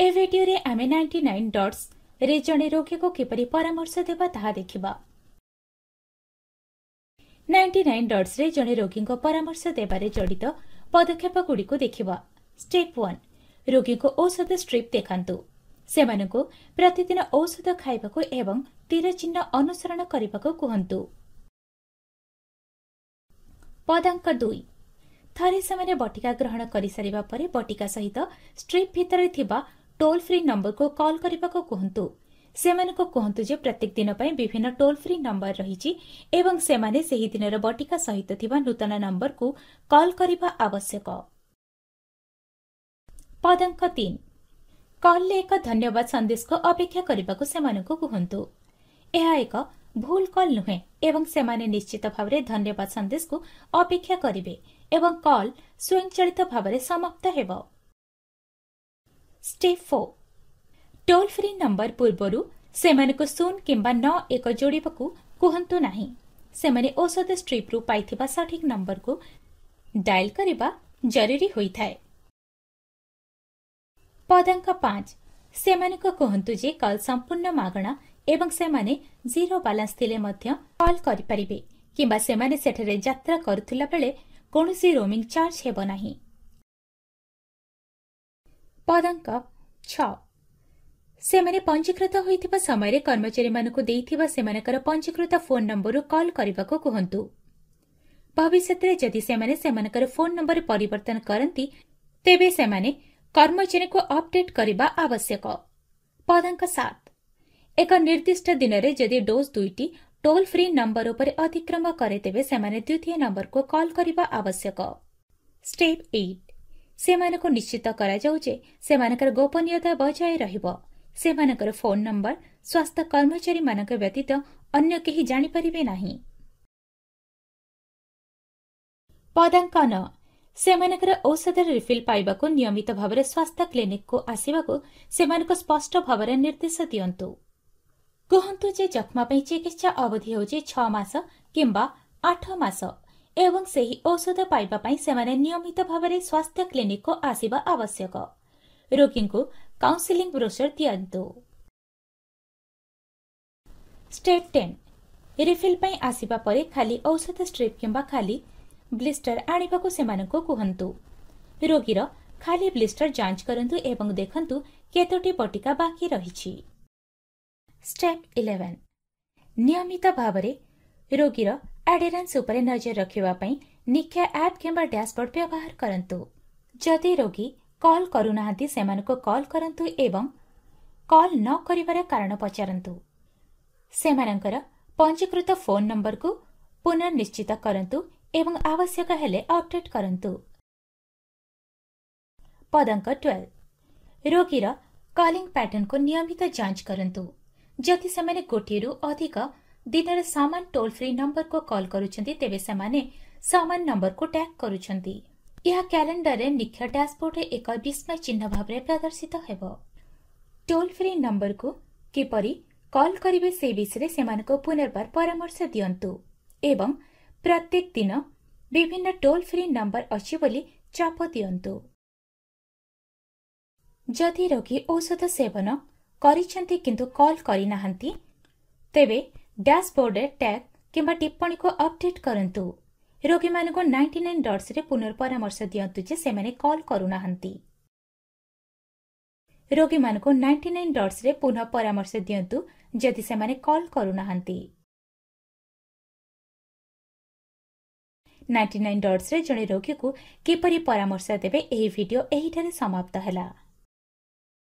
ଏହି ଭିଡିଓରେ ଆମେ ନାଇଣ୍ଟି ନାଇନ୍ ଡଟ୍ସରେ ଜଣେ ରୋଗୀକୁ କିପରି ପରାମର୍ଶ ଦେବା ତାହା ଦେଖିବା ନାଇଣ୍ଟି ନାଇନ୍ ଡଟ୍ସରେ ଜଣେ ରୋଗୀଙ୍କ ପରାମର୍ଶ ଦେବାରେ ଜଡ଼ିତ ପଦକ୍ଷେପଗୁଡ଼ିକୁ ଦେଖିବା ଷ୍ଟେପ୍ ୱାନ୍ ରୋଗୀଙ୍କୁ ଔଷଧ ଷ୍ଟ୍ରିପ୍ ଦେଖାନ୍ତୁ ସେମାନଙ୍କୁ ପ୍ରତିଦିନ ଔଷଧ ଖାଇବାକୁ ଏବଂ ତୀରଚିହ୍ନ ଅନୁସରଣ କରିବାକୁ କୁହନ୍ତୁ ପଦାଙ୍କ ଦୁଇ ଥରେ ସେମାନେ ବଟିକା ଗ୍ରହଣ କରିସାରିବା ପରେ ବଟିକା ସହିତ ଷ୍ଟ୍ରିପ୍ ଭିତରେ ଥିବା ଟୋଲ୍ ଫ୍ରି ନମ୍ବରକୁ କଲ୍ କରିବାକୁ କୁହନ୍ତୁ ସେମାନଙ୍କୁ କୁହନ୍ତୁ ଯେ ପ୍ରତ୍ୟେକ ଦିନ ପାଇଁ ବିଭିନ୍ନ ଟୋଲ୍ ଫ୍ରି ନମ୍ବର ରହିଛି ଏବଂ ସେମାନେ ସେହି ଦିନର ବଟିକା ସହିତ ଥିବା ନୂତନ ନମ୍ବରକୁ କଲ୍ କରିବା ଆବଶ୍ୟକ ପଦଙ୍କ ତିନି କଲ୍ରେ ଏକ ଧନ୍ୟବାଦ ସନ୍ଦେଶକୁ ଅପେକ୍ଷା କରିବାକୁ ସେମାନଙ୍କୁ କୁହନ୍ତୁ ଏହା ଏକ ଭୁଲ କଲ୍ ନୁହେଁ ଏବଂ ସେମାନେ ନିଶ୍ଚିତ ଭାବରେ ଧନ୍ୟବାଦ ସନ୍ଦେଶକୁ ଅପେକ୍ଷା କରିବେ ଏବଂ କଲ୍ ସ୍ୱୟଂଚାଳିତ ଭାବରେ ସମାପ୍ତ ହେବ step four toll free number ପୂର୍ବରୁ ସେମାନଙ୍କୁ ଶୂନ କିମ୍ବା ନଅ ଏକ ଯୋଡ଼ିବାକୁ କୁହନ୍ତୁ ନାହିଁ ସେମାନେ ଔଷଧ ଷ୍ଟ୍ରିପ୍ରୁ ପାଇଥିବା ସଠିକ୍ ନମ୍ବରକୁ ଡାଏଲ୍ କରିବା ଜରୁରୀ ହୋଇଥାଏ ପଦାଙ୍କ ପାଞ୍ଚ ସେମାନଙ୍କୁ କୁହନ୍ତୁ ଯେ କଲ୍ ସମ୍ପୂର୍ଣ୍ଣ ମାଗଣା ଏବଂ ସେମାନେ ଜିରୋ ବାଲାନ୍ସ ଥିଲେ ମଧ୍ୟ କଲ୍ କରିପାରିବେ କିମ୍ବା ସେମାନେ ସେଠାରେ ଯାତ୍ରା କରୁଥିଲା ବେଳେ କୌଣସି ରୋମିଂ ଚାର୍ଜ ହେବ ନାହିଁ ପଦଙ୍କ ଛଅ ସେମାନେ ପଞ୍ଜୀକୃତ ହୋଇଥିବା ସମୟରେ କର୍ମଚାରୀମାନଙ୍କୁ ଦେଇଥିବା ସେମାନଙ୍କର ପଞ୍ଜୀକୃତ ଫୋନ୍ ନମ୍ବରରୁ କଲ୍ କରିବାକୁ କୁହନ୍ତୁ ଭବିଷ୍ୟତରେ ଯଦି ସେମାନେ ସେମାନଙ୍କର ଫୋନ୍ ନମ୍ବର ପରିବର୍ତ୍ତନ କରନ୍ତି ତେବେ ସେମାନେ କର୍ମଚାରୀଙ୍କୁ ଅପ୍ଡେଟ୍ କରିବା ଆବଶ୍ୟକ ପଦାଙ୍କ ସାତ ଏକ ନିର୍ଦ୍ଦିଷ୍ଟ ଦିନରେ ଯଦି ଡୋଜ୍ ଦୁଇଟି ଟୋଲ୍ ଫ୍ରି ନମ୍ବର ଉପରେ ଅତିକ୍ରମ କରେ ତେବେ ସେମାନେ ଦ୍ୱିତୀୟ ନମ୍ବରକୁ କଲ୍ କରିବା ଆବଶ୍ୟକ ଷ୍ଟେପ୍ ଏଇଟ୍ ସେମାନଙ୍କୁ ନିଶ୍ଚିତ କରାଯାଉ ଯେ ସେମାନଙ୍କର ଗୋପନୀୟତା ବଜାୟ ରହିବ ସେମାନଙ୍କର ଫୋନ୍ ନମ୍ବର ସ୍ୱାସ୍ଥ୍ୟ କର୍ମଚାରୀମାନଙ୍କ ବ୍ୟତୀତ ଅନ୍ୟ କେହି ଜାଣିପାରିବେ ନାହିଁ ପଦାଙ୍କନ ସେମାନଙ୍କର ଔଷଧର ରିଫିଲ୍ ପାଇବାକୁ ନିୟମିତ ଭାବରେ ସ୍ୱାସ୍ଥ୍ୟ କ୍ଲିନିକ୍କୁ ଆସିବାକୁ ସେମାନଙ୍କୁ ସ୍ୱଷ୍ଟ ଭାବରେ ନିର୍ଦ୍ଦେଶ ଦିଅନ୍ତୁ କୁହନ୍ତୁ ଯେ ଯକ୍ଷ୍ମା ପାଇଁ ଚିକିତ୍ସା ଅବଧି ହେଉଛି ଛଅ ମାସ କିମ୍ବା ଆଠ ମାସ ଏବଂ ସେହି ଔଷଧ ପାଇବା ପାଇଁ ସେମାନେ ନିୟମିତ ଭାବରେ ସ୍ୱାସ୍ଥ୍ୟ କ୍ଲିନିକକୁ ଆସିବା ଆବଶ୍ୟକ ରୋଗୀଙ୍କୁ କାଉନ୍ସିଲିଂ ବ୍ରୋସର ଦିଅନ୍ତୁ ଷ୍ଟେପ୍ ଟେନ୍ ରିଫିଲ୍ ପାଇଁ ଆସିବା ପରେ ଖାଲି ଔଷଧ ଷ୍ଟ୍ରିପ୍ କିମ୍ବା ଖାଲି ବ୍ଲିଷ୍ଟର ଆଣିବାକୁ ସେମାନଙ୍କୁ କୁହନ୍ତୁ ରୋଗୀର ଖାଲି ବ୍ଲିଷ୍ଟର ଯାଞ୍ଚ କରନ୍ତୁ ଏବଂ ଦେଖନ୍ତୁ କେତୋଟି ବଟିକା ବାକି ରହିଛି ଷ୍ଟେପ୍ ଇଲେଭେନ୍ ନିୟମିତ ଭାବରେ ରୋଗୀର ଆଡେରାନ୍ସ ଉପରେ ନଜର ରଖିବା ପାଇଁ ନିକ୍ଷା ଆପ୍ କିମ୍ବା ଡ୍ୟାସବୋର୍ଡ ବ୍ୟବହାର କରନ୍ତୁ ଯଦି ରୋଗୀ କଲ୍ କରୁନାହାନ୍ତି ସେମାନଙ୍କୁ କଲ୍ କରନ୍ତୁ ଏବଂ କଲ୍ ନ କରିବାର କାରଣ ପଚାରନ୍ତୁ ସେମାନଙ୍କର ପଞ୍ଜୀକୃତ ଫୋନ୍ ନମ୍ବରକୁ ପୁନର୍ନିଶ୍ଚିତ କରନ୍ତୁ ଏବଂ ଆବଶ୍ୟକ ହେଲେ ଅପଡେଟ୍ କରନ୍ତୁ ପଦଙ୍କ ଟୁଏଲ୍ଭ ରୋଗୀର କଲିଂ ପ୍ୟାଟର୍ଣ୍ଣକୁ ନିୟମିତ ଯାଞ୍ଚ କରନ୍ତୁ ଯଦି ସେମାନେ ଗୋଟିଏରୁ ଅଧିକ ଦିନର ସାମାନ ଟୋଲ୍ ଫ୍ରି ନମ୍ବରକୁ କଲ୍ କରୁଛନ୍ତି ତେବେ ସେମାନେ ସାମାନ ନମ୍ବରକୁ ଟ୍ୟାଗ୍ କରୁଛନ୍ତି ଏହା କ୍ୟାଲେଣ୍ଡରରେ ନିଖ୍ୟ ଡ୍ୟାସ୍ବୋର୍ଡରେ ଏକ ବିସ୍ମୟ ଚିହ୍ନ ଭାବରେ ପ୍ରଦର୍ଶିତ ହେବ ଟୋଲ୍ ଫ୍ରି ନମ୍ବରକୁ କିପରି କଲ୍ କରିବେ ସେ ବିଷୟରେ ସେମାନଙ୍କୁ ପୁନର୍ବାର ପରାମର୍ଶ ଦିଅନ୍ତୁ ଏବଂ ପ୍ରତ୍ୟେକ ଦିନ ବିଭିନ୍ନ ଟୋଲ୍ ଫ୍ରି ନମ୍ବର ଅଛି ବୋଲି ଚାପ ଦିଅନ୍ତୁ ଯଦି ରୋଗୀ ଔଷଧ ସେବନ କରିଛନ୍ତି କିନ୍ତୁ କଲ୍ କରିନାହାନ୍ତି ତେବେ ଡ୍ୟାସ୍ବୋର୍ଡରେ ଟ୍ୟାଗ୍ କିମ୍ବା ଟିପ୍ପଣୀକୁ ଅପଡେଟ୍ କରନ୍ତୁ ରୋଗୀମାନଙ୍କୁ ନାଇଣ୍ଟି ନାଇନ୍ ଡଟ୍ସରେ ପୁନର୍ପରାମର୍ଶ ଦିଅନ୍ତୁ ଯେ ସେମାନେ କଲ୍ କରୁନାହାନ୍ତି ରୋଗୀମାନଙ୍କୁ ନାଇଣ୍ଟି ନାଇନ୍ ଡଟ୍ସରେ ପୁନଃ ପରାମର୍ଶ ଦିଅନ୍ତୁ ଯଦି ସେମାନେ କଲ୍ କରୁନାହାନ୍ତି ନାଇଣ୍ଟି ନାଇନ୍ ଡଟ୍ସରେ ଜଣେ ରୋଗୀକୁ କିପରି ପରାମର୍ଶ ଦେବେ ଏହି ଭିଡ଼ିଓ ଏହିଠାରେ ସମାପ୍ତ ହେଲା